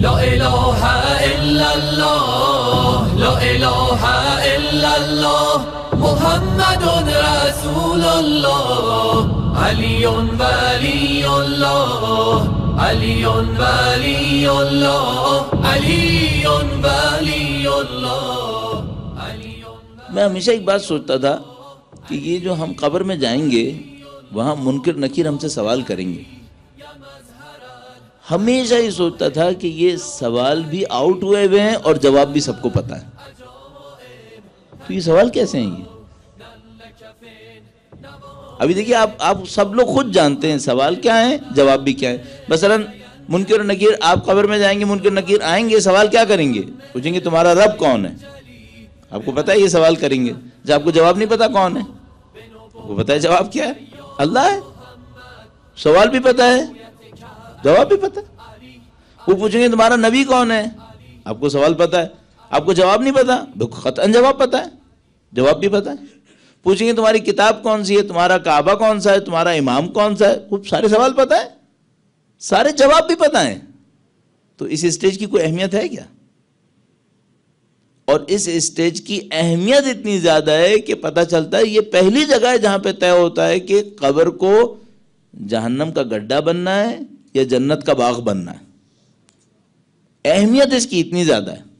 لا إله إلا الله لا إله إلا الله محمد رسول الله علي ولي الله علي ولي الله علي ولي الله मैं हमेशा एक बात सोचता था कि ये जो हम कब्र में जाएंगे वहाँ मुनकर नकीर हमसे सवाल करेंगे हमेशा ही सोचता था कि ये सवाल भी आउट हुए हुए हैं और जवाब भी सबको पता है तो ये सवाल कैसे हैं ये अभी देखिए आप आप सब लोग खुद जानते हैं सवाल क्या है जवाब भी क्या है मसलन मुनकर नकीर आप कबर में जाएंगे मुनकर नकीर आएंगे सवाल क्या करेंगे पूछेंगे तुम्हारा रब कौन है आपको पता है ये सवाल करेंगे जब आपको जवाब नहीं पता कौन है आपको पता है जवाब क्या है अल्लाह है सवाल भी पता है जवाब भी पता है वो पूछेंगे तुम्हारा नबी कौन है आपको सवाल पता है आपको जवाब नहीं पता तो खतन जवाब पता है जवाब भी पता है पूछेंगे तुम्हारी किताब कौन सी है तुम्हारा काबा कौन सा है तुम्हारा इमाम कौन सा है खूब सारे सवाल पता है सारे जवाब भी पता है तो इस स्टेज की कोई अहमियत है क्या और इस स्टेज की अहमियत इतनी ज़्यादा है कि पता चलता है ये पहली जगह है जहां पे तय होता है कि कब्र को जहन्नम का गड्ढा बनना है या जन्नत का बाग बनना है अहमियत इसकी इतनी ज्यादा है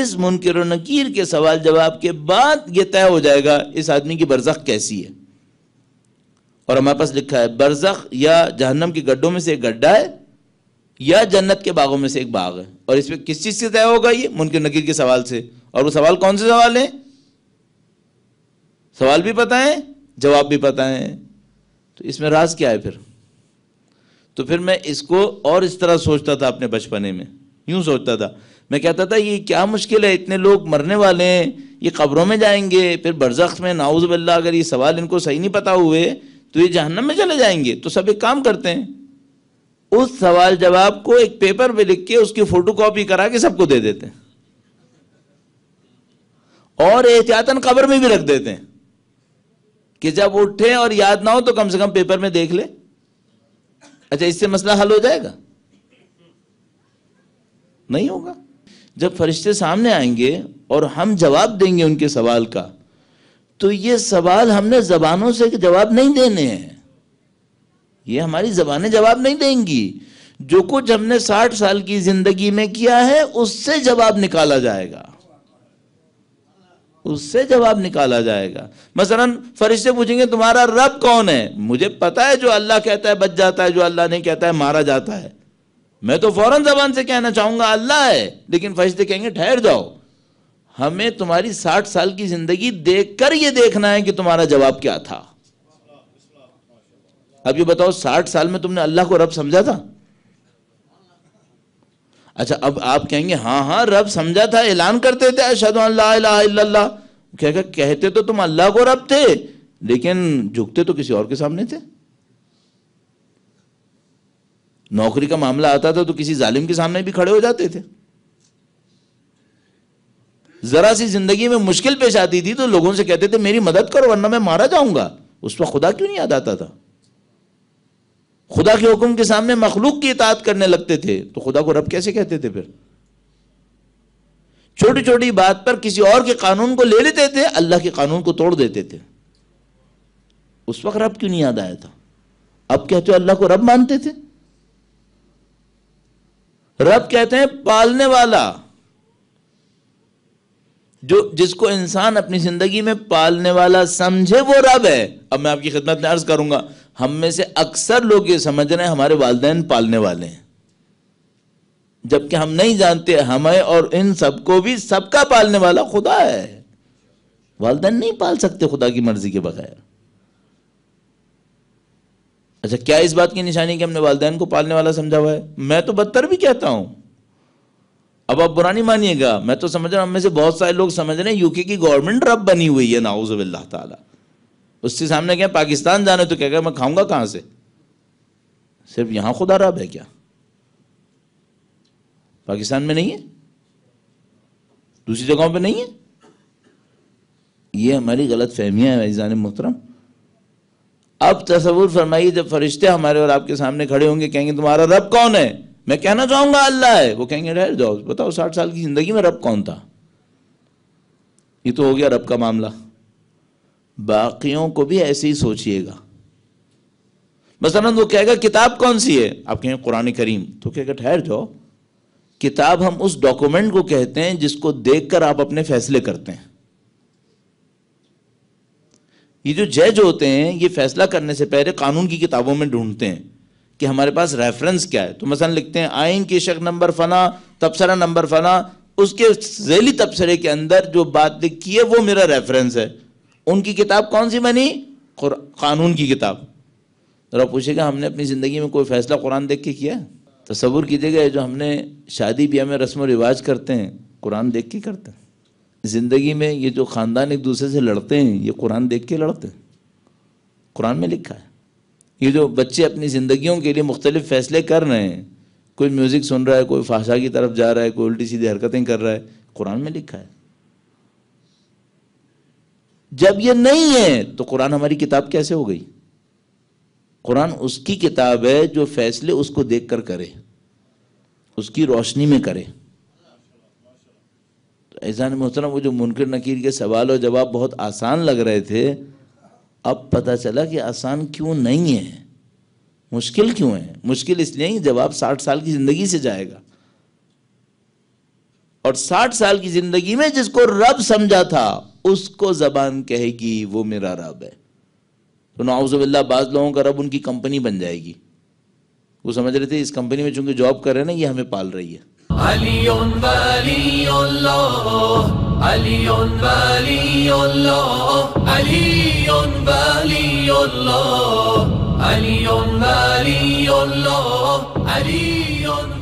इस मुनकर नकीर के सवाल जवाब के बाद यह तय हो जाएगा इस आदमी की बरजख कैसी है और हमारे पास लिखा है बरजख या जहन्नम के गड्ढों में से एक गड्ढा है या जन्नत के बागों में से एक बाग है और इसमें किस चीज़ से तय होगा ये मुनकर नकीर के सवाल से और वो सवाल कौन से सवाल है सवाल भी पता है जवाब भी पता है तो इसमें राज क्या है फिर तो फिर मैं इसको और इस तरह सोचता था अपने बचपने में यूं सोचता था मैं कहता था ये क्या मुश्किल है इतने लोग मरने वाले हैं ये कब्रों में जाएंगे फिर बरजख्त में नाउजबल्ला अगर ये सवाल इनको सही नहीं पता हुए तो ये जहन्नम में चले जाएंगे तो सब एक काम करते हैं उस सवाल जवाब को एक पेपर पे लिख के उसकी फोटो कॉपी करा के सबको दे देते हैं और एहतियातन कब्र में भी रख देते हैं कि जब उठे और याद ना हो तो कम से कम पेपर में देख ले अच्छा इससे मसला हल हो जाएगा नहीं होगा जब फरिश्ते सामने आएंगे और हम जवाब देंगे उनके सवाल का तो ये सवाल हमने जबानों से जवाब नहीं देने हैं ये हमारी जबानें जवाब नहीं देंगी जो कुछ हमने साठ साल की जिंदगी में किया है उससे जवाब निकाला जाएगा उससे जवाब निकाला जाएगा मसलन फरिश्ते पूछेंगे तुम्हारा रब कौन है मुझे पता है जो अल्लाह कहता है बच जाता है जो अल्लाह नहीं कहता है मारा जाता है मैं तो फौरन जबान से कहना चाहूंगा अल्लाह है लेकिन फरिश्ते कहेंगे ठहर जाओ हमें तुम्हारी साठ साल की जिंदगी देखकर यह देखना है कि तुम्हारा जवाब क्या था अब ये बताओ साठ साल में तुमने अल्लाह को रब समझा था अच्छा अब आप कहेंगे हाँ हाँ रब समझा था ऐलान करते थे अशद कहकर कहते तो तुम अल्लाह को रब थे लेकिन झुकते तो किसी और के सामने थे नौकरी का मामला आता था तो किसी जालिम के सामने भी खड़े हो जाते थे जरा सी जिंदगी में मुश्किल पेश आती थी तो लोगों से कहते थे मेरी मदद करो वरना मैं मारा जाऊंगा उस पर खुदा क्यों नहीं याद आता था खुदा के हुक्म के सामने मखलूक की इतात करने लगते थे तो खुदा को रब कैसे कहते थे फिर छोटी छोटी बात पर किसी और के कानून को ले लेते थे अल्लाह के कानून को तोड़ देते थे उस वक्त रब क्यों नहीं याद आया था अब कहते हो अल्लाह को रब मानते थे रब कहते हैं पालने वाला जो जिसको इंसान अपनी जिंदगी में पालने वाला समझे वो रब है अब मैं आपकी खिदमत में अर्ज करूंगा हम में से अक्सर लोग ये समझ रहे हैं हमारे वालदेन पालने वाले हैं जबकि हम नहीं जानते हमें और इन सबको भी सबका पालने वाला खुदा है वालदेन नहीं पाल सकते खुदा की मर्जी के बगैर अच्छा क्या इस बात की निशानी कि हमने वालदेन को पालने वाला समझा हुआ है मैं तो बदतर भी कहता हूं अब आप बुरा नहीं मानिएगा मैं तो समझ रहा हूं हमें से बहुत सारे लोग समझ रहे हैं यूके की गवर्नमेंट रब बनी हुई है नाउज ताला उसके सामने क्या पाकिस्तान जाने तो क्या मैं खाऊंगा कहां से सिर्फ यहां खुदा रब है क्या पाकिस्तान में नहीं है दूसरी जगहों पे नहीं है ये हमारी गलत फहमियां है जान मोहतरम अब तस्वूर फरमाइए जब फरिश्ते हमारे और आपके सामने खड़े होंगे कहेंगे तुम्हारा रब कौन है मैं कहना चाहूंगा अल्लाह है वो कहेंगे ठहर जाओ बताओ साठ साल की जिंदगी में रब कौन था ये तो हो गया रब का मामला बाकियों को भी ऐसे ही सोचिएगा मसलन वो कहेगा किताब कौन सी है आप कहें कुरान करीम तो कहेगा ठहर जाओ किताब हम उस डॉक्यूमेंट को कहते हैं जिसको देखकर आप अपने फैसले करते हैं ये जो जज होते हैं ये फैसला करने से पहले कानून की किताबों में ढूंढते हैं कि हमारे पास रेफरेंस क्या है तो मसलन लिखते हैं आइन की शक नंबर फना तबसरा नंबर फना उसके जैली तबसरे के अंदर जो बात लिखी है वो मेरा रेफरेंस है उनकी किताब कौन सी बनी कानून की किताब ज़रा पूछेगा हमने अपनी ज़िंदगी में कोई फैसला कुरान देख के किया तो सबूर कीजिएगा जो हमने शादी ब्याह में रस्म रिवाज करते हैं कुरान देख के करते हैं ज़िंदगी में ये जो ख़ानदान एक दूसरे से लड़ते हैं ये कुरान देख के लड़ते हैं कुरान में लिखा है ये जो बच्चे अपनी ज़िंदगियों के लिए मुख्तलिफ फैसले कर रहे हैं कोई म्यूज़िक सुन रहा है कोई फाशा की तरफ जा रहा है कोई उल्टी सीधी हरकतें कर रहा है कुरान में लिखा है जब ये नहीं है तो कुरान हमारी किताब कैसे हो गई कुरान उसकी किताब है जो फैसले उसको देखकर करे उसकी रोशनी में करे तो ऐसान मोहतरम वो जो मुनकर नकीर के सवाल और जवाब बहुत आसान लग रहे थे अब पता चला कि आसान क्यों नहीं है मुश्किल क्यों है मुश्किल इसलिए ही जवाब साठ साल की ज़िंदगी से जाएगा और साठ साल की ज़िंदगी में जिसको रब समझा था उसको जबान कहेगी वो मेरा रब है तो नाउजबिल्ला बाज लोगों का रब उनकी कंपनी बन जाएगी वो समझ रहे थे इस कंपनी में चूंकि जॉब कर रहे हैं ना ये हमें पाल रही है अली